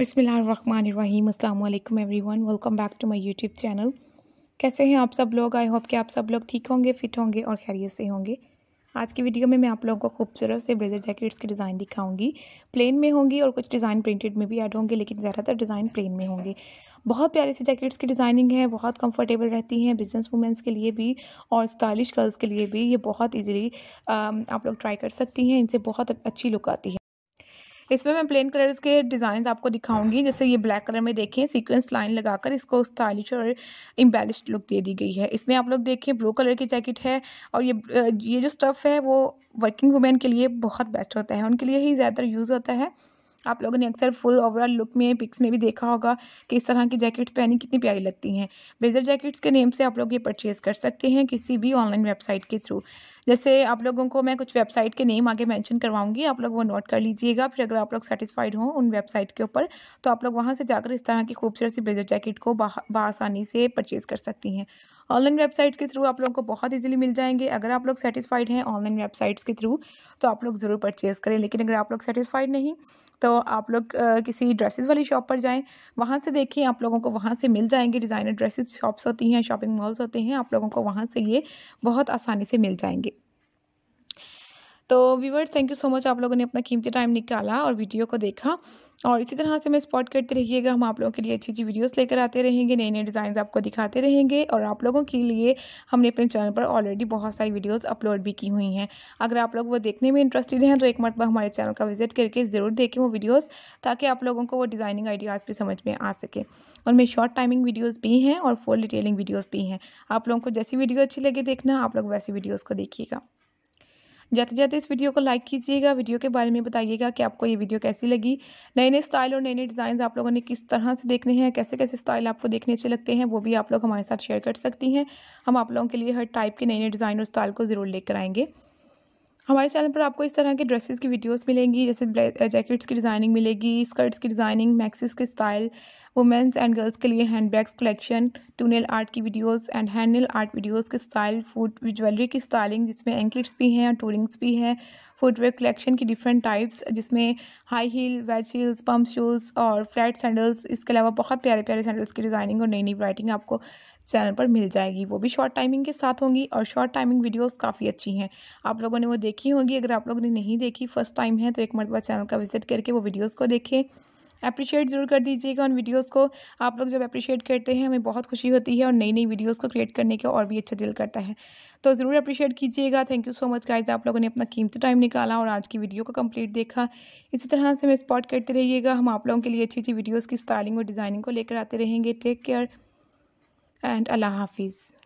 बसमिलीम everyone welcome back to my YouTube channel कैसे हैं आप सब लोग आई होप कि आप सब लोग ठीक होंगे फिट होंगे और खैरियत से होंगे आज की वीडियो में मैं आप लोगों को खूबसूरत से ब्लेजर जैकेट्स के डिज़ाइन दिखाऊंगी प्लेन में होंगी और कुछ डिज़ाइन प्रिंटेड में भी ऐड होंगे लेकिन ज़्यादातर डिज़ाइन प्लेन में होंगे बहुत प्यारे से जैकेट्स की डिज़ाइनिंग है बहुत कंफर्टेबल रहती हैं बिजनेस वूमेंस के लिए भी और स्टाइलिश गर्ल्स के लिए भी ये बहुत ईजिली आप लोग ट्राई कर सकती हैं इनसे बहुत अच्छी लुक आती है इसमें मैं प्लेन कलर्स के डिज़ाइन आपको दिखाऊंगी जैसे ये ब्लैक कलर में देखें सीक्वेंस लाइन लगाकर इसको स्टाइलिश और इम्बेलिश्ड लुक दे दी गई है इसमें आप लोग देखें ब्लू कलर की जैकेट है और ये ये जो स्टफ़ है वो वर्किंग वुमेन के लिए बहुत बेस्ट होता है उनके लिए ही ज़्यादातर यूज़ होता है आप लोगों ने अक्सर फुल ओवरऑल लुक में पिक्स में भी देखा होगा कि इस तरह की जैकेट्स पहनी कितनी प्यारी लगती हैं ब्लेजर जैकेट्स के नेम से आप लोग ये परचेज़ कर सकते हैं किसी भी ऑनलाइन वेबसाइट के थ्रू जैसे आप लोगों को मैं कुछ वेबसाइट के नेम आगे मेंशन करवाऊंगी आप लोग वो नोट कर लीजिएगा फिर अगर आप लोग सेटिस्फाइड हों उन वेबसाइट के ऊपर तो आप लोग वहाँ से जाकर इस तरह की खूबसूरत सी ब्लेजर जैकेट को बासानी से परचेज़ कर सकती हैं ऑनलाइन वेबसाइट्स के थ्रू आप लोगों को बहुत ईजिली मिल जाएंगे अगर आप लोग सेटिस्फाइड हैं ऑनलाइन वेबसाइट्स के थ्रू तो आप लोग ज़रूर परचेज़ करें लेकिन अगर आप लोग सेटिस्फाइड नहीं तो आप लोग किसी ड्रेसेस वाली शॉप पर जाएँ वहाँ से देखें आप लोगों को वहाँ से मिल जाएंगे डिज़ाइनर ड्रेसेस शॉप्स होती हैं शॉपिंग मॉल्स होते हैं आप लोगों को वहाँ से ये बहुत आसानी से मिल जाएंगे तो viewers thank you so much आप लोगों ने अपना कीमती टाइम निकाला और वीडियो को देखा और इसी तरह से मैं स्पॉट करते रहिएगा हम आप लोगों के लिए अच्छी अच्छी वीडियोस लेकर आते रहेंगे नए नए डिज़ाइन आपको दिखाते रहेंगे और आप लोगों के लिए हमने अपने चैनल पर ऑलरेडी बहुत सारी वीडियोस अपलोड भी की हुई हैं अगर आप लोग वो देखने में इंटरेस्टेड हैं तो एक मरतबा हमारे चैनल का विजिट करके ज़रूर देखें वो वीडियोज़ ताकि आप लोगों को वो डिज़ाइनिंग आइडियाज़ भी समझ में आ सके उनमें शॉर्ट टाइमिंग वीडियोज़ भी हैं और फुल डिटेलिंग वीडियोज़ भी हैं आप लोगों को जैसी वीडियो अच्छी लगे देखना आप लोग वैसी वीडियोज़ को देखिएगा जाते जाते इस वीडियो को लाइक कीजिएगा वीडियो के बारे में बताइएगा कि आपको ये वीडियो कैसी लगी नए नए स्टाइल और नए नए डिज़ाइन आप लोगों ने किस तरह से देखने हैं कैसे कैसे स्टाइल आपको देखने अच्छे लगते हैं वो भी आप लोग हमारे साथ शेयर कर सकती हैं हम आप लोगों के लिए हर टाइप के नए नए डिज़ाइन और स्टाइल को ज़रूर लेकर आएंगे हमारे चैनल पर आपको इस तरह के ड्रेसेस की वीडियोस मिलेंगी जैसे जैकेट्स की डिज़ाइनिंग मिलेगी स्कर्ट्स की डिज़ाइनिंग मैक्सिस के स्टाइल वुमेंस एंड गर्ल्स के लिए handbags collection toenail art की videos and hand hand nail art videos के स्टाइल फूड ज्वेलरी की स्टाइलिंग जिसमें एंकलेट्स भी हैं और टूरिंग्स भी हैं फुटवेयर कलेक्शन की डिफरेंट टाइप्स जिसमें high heel wedge heels pump shoes और फ्लैट सैंडल्स इसके अलावा बहुत प्यारे प्यारे सैंडल्स की डिज़ाइनिंग और नई नई वराइटिंग आपको चैनल पर मिल जाएगी वो भी शॉर्ट टाइमिंग के साथ होंगी और शॉर्ट टाइमिंग वीडियोस काफ़ी अच्छी हैं आप लोगों ने वो देखी होंगी अगर आप लोगों ने नहीं देखी फर्स्ट टाइम है तो एक मरतबा चैनल का विजिट करके वो वीडियोस को देखें अप्रिशिएट ज़रूर कर दीजिएगा उन वीडियोस को आप लोग जब अप्रिशिएट करते हैं हमें बहुत खुशी होती है और नई नई वीडियोस को क्रिएट करने का और भी अच्छा दिल करता है तो ज़रूर अप्रिशिएट कीजिएगा thank you so much guys आप लोगों ने अपना कीमती टाइम निकाला और आज की वीडियो को कम्प्लीट देखा इसी तरह से हमें स्पॉट करते रहिएगा हम आप लोगों के लिए अच्छी अच्छी वीडियोज़ की स्टाइलिंग और डिज़ाइनिंग को लेकर आते रहेंगे टेक केयर एंड अल्लाह हाफिज़